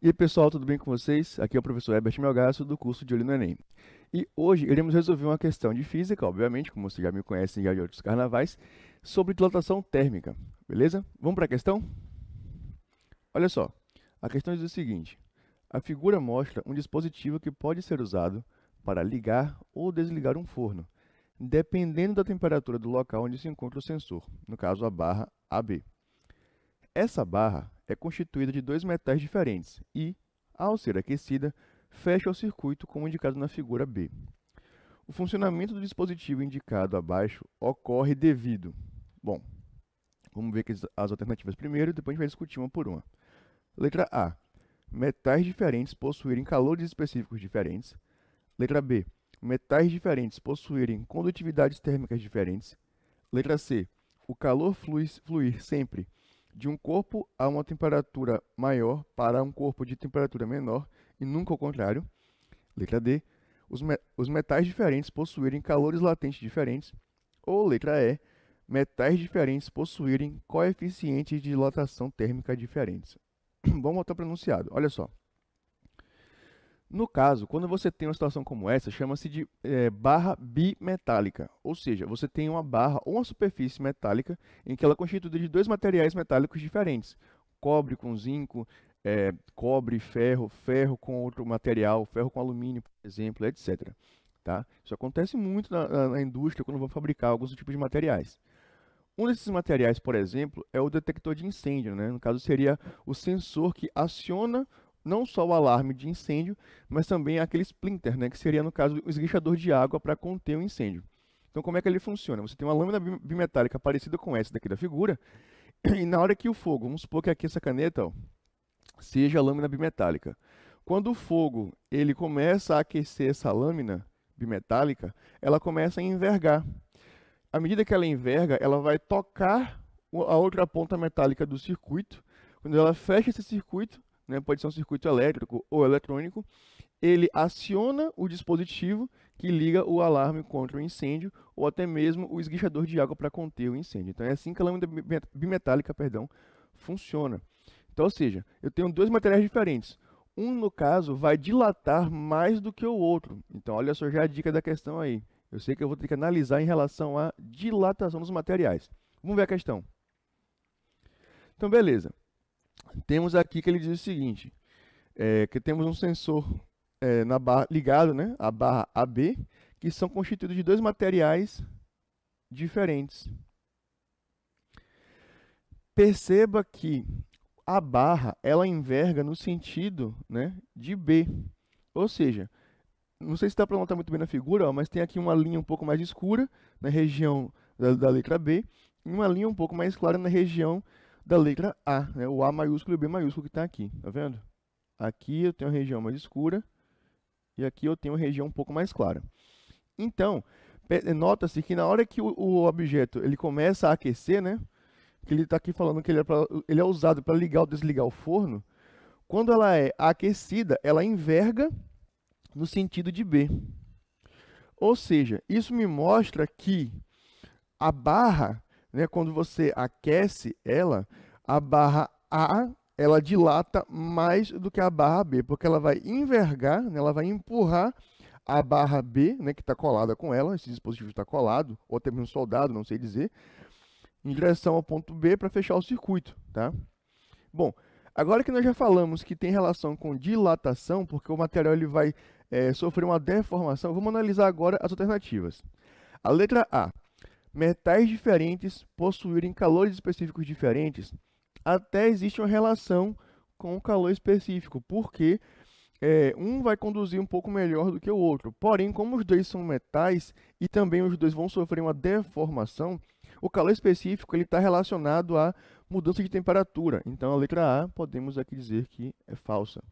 E aí pessoal, tudo bem com vocês? Aqui é o professor Herbert Melgaço do curso de Olho no Enem. E hoje iremos resolver uma questão de física, obviamente, como vocês já me conhecem já de outros carnavais, sobre dilatação térmica, beleza? Vamos para a questão? Olha só, a questão diz o seguinte, a figura mostra um dispositivo que pode ser usado para ligar ou desligar um forno, dependendo da temperatura do local onde se encontra o sensor, no caso a barra AB. Essa barra é constituída de dois metais diferentes e, ao ser aquecida, fecha o circuito como indicado na figura B. O funcionamento do dispositivo indicado abaixo ocorre devido. Bom, vamos ver as alternativas primeiro e depois a gente vai discutir uma por uma. Letra A. Metais diferentes possuírem calores específicos diferentes. Letra B. Metais diferentes possuírem condutividades térmicas diferentes. Letra C. O calor fluir sempre de um corpo a uma temperatura maior para um corpo de temperatura menor e nunca ao contrário. Letra D. Os, me os metais diferentes possuírem calores latentes diferentes. Ou letra E. Metais diferentes possuírem coeficientes de dilatação térmica diferentes. Vamos voltar para o enunciado. Olha só. No caso, quando você tem uma situação como essa, chama-se de é, barra bimetálica, ou seja, você tem uma barra ou uma superfície metálica em que ela é constituída de dois materiais metálicos diferentes, cobre com zinco, é, cobre, ferro, ferro com outro material, ferro com alumínio, por exemplo, etc. Tá? Isso acontece muito na, na, na indústria quando vão fabricar alguns tipos de materiais. Um desses materiais, por exemplo, é o detector de incêndio. Né? No caso, seria o sensor que aciona não só o alarme de incêndio, mas também aquele splinter, né, que seria, no caso, o esguichador de água para conter o incêndio. Então, como é que ele funciona? Você tem uma lâmina bimetálica parecida com essa daqui da figura, e na hora que o fogo, vamos supor que aqui essa caneta ó, seja a lâmina bimetálica. Quando o fogo ele começa a aquecer essa lâmina bimetálica, ela começa a envergar. À medida que ela enverga, ela vai tocar a outra ponta metálica do circuito. Quando ela fecha esse circuito, né, pode ser um circuito elétrico ou eletrônico, ele aciona o dispositivo que liga o alarme contra o incêndio ou até mesmo o esguichador de água para conter o incêndio. Então é assim que a lâmina bimetálica perdão, funciona. Então, ou seja, eu tenho dois materiais diferentes. Um, no caso, vai dilatar mais do que o outro. Então, olha só já a dica da questão aí. Eu sei que eu vou ter que analisar em relação à dilatação dos materiais. Vamos ver a questão. Então, beleza. Temos aqui que ele diz o seguinte, é, que temos um sensor é, na barra, ligado né, à barra AB, que são constituídos de dois materiais diferentes. Perceba que a barra ela enverga no sentido né, de B. Ou seja, não sei se dá para notar muito bem na figura, ó, mas tem aqui uma linha um pouco mais escura na região da, da letra B e uma linha um pouco mais clara na região da letra A, né? o A maiúsculo e o B maiúsculo que está aqui, tá vendo? Aqui eu tenho a região mais escura e aqui eu tenho a região um pouco mais clara. Então, eh, nota-se que na hora que o, o, objeto ele começa a aquecer, né? Que ele está aqui falando que ele é, pra, ele é usado para ligar ou desligar o forno. Quando ela é aquecida, ela enverga no sentido de B. Ou seja, isso me mostra que a barra né? Quando você aquece ela, a barra A ela dilata mais do que a barra B, porque ela vai envergar, né? ela vai empurrar a barra B, né, que está colada com ela, esse dispositivo está colado, ou até mesmo soldado, não sei dizer, em direção ao ponto B para fechar o circuito. Tá? Bom, agora que nós já falamos que tem relação com dilatação, porque o material ele vai é, sofrer uma deformação, vamos analisar agora as alternativas. A letra A, metais diferentes possuírem calores específicos diferentes, até existe uma relação com o calor específico, porque é, um vai conduzir um pouco melhor do que o outro. Porém, como os dois são metais e também os dois vão sofrer uma deformação, o calor específico está relacionado à mudança de temperatura. Então, a letra A podemos aqui dizer que é falsa.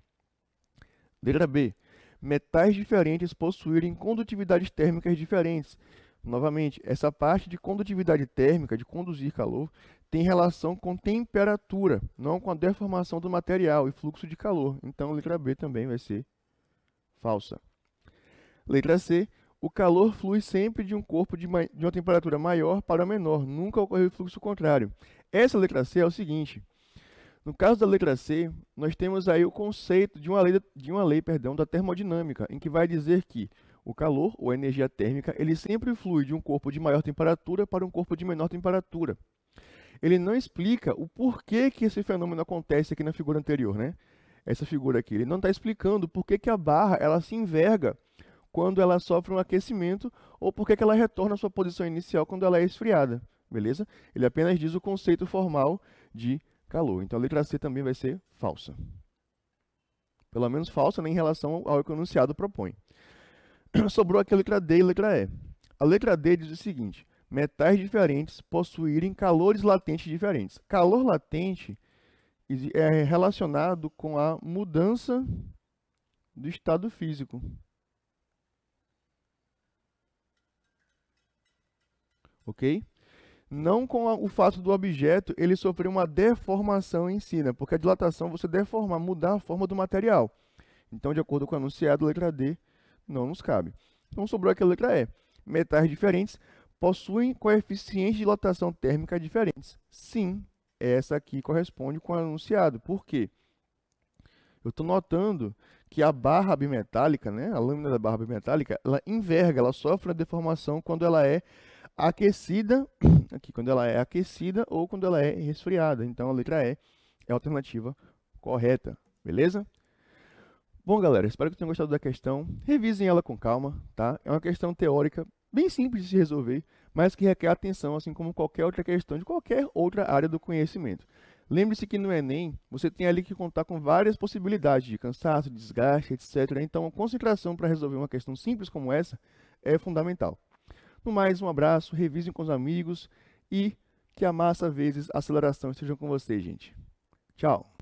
Letra B. Metais diferentes possuírem condutividades térmicas diferentes. Novamente, essa parte de condutividade térmica, de conduzir calor, tem relação com temperatura, não com a deformação do material e fluxo de calor. Então, letra B também vai ser falsa. Letra C, o calor flui sempre de um corpo de, de uma temperatura maior para menor, nunca ocorreu fluxo contrário. Essa letra C é o seguinte, no caso da letra C, nós temos aí o conceito de uma lei, de uma lei perdão, da termodinâmica, em que vai dizer que o calor, ou energia térmica, ele sempre flui de um corpo de maior temperatura para um corpo de menor temperatura. Ele não explica o porquê que esse fenômeno acontece aqui na figura anterior, né? Essa figura aqui, ele não está explicando por que, que a barra ela se enverga quando ela sofre um aquecimento ou por que, que ela retorna à sua posição inicial quando ela é esfriada, beleza? Ele apenas diz o conceito formal de calor. Então a letra C também vai ser falsa. Pelo menos falsa nem em relação ao que o enunciado propõe. sobrou aqui a letra D e a letra E. A letra D diz o seguinte: metais diferentes possuírem calores latentes diferentes. Calor latente é relacionado com a mudança do estado físico. Ok? Não com a, o fato do objeto ele sofrer uma deformação em si, né? porque a dilatação você deformar, mudar a forma do material. Então, de acordo com o anunciado, letra D não nos cabe. Então sobrou aqui a letra E. Metais diferentes possuem coeficientes de dilatação térmica diferentes. Sim, essa aqui corresponde com o anunciado. Por quê? Eu estou notando que a barra bimetálica, né, a lâmina da barra bimetálica, ela enverga, ela sofre a deformação quando ela é aquecida, aqui, quando ela é aquecida ou quando ela é resfriada. Então, a letra E é a alternativa correta, beleza? Bom, galera, espero que tenham gostado da questão. Revisem ela com calma, tá? É uma questão teórica bem simples de se resolver, mas que requer atenção, assim como qualquer outra questão de qualquer outra área do conhecimento. Lembre-se que no Enem, você tem ali que contar com várias possibilidades de cansaço, desgaste, etc. Então, a concentração para resolver uma questão simples como essa é fundamental. No mais, um abraço, revisem com os amigos e que a massa vezes a aceleração estejam com vocês, gente. Tchau!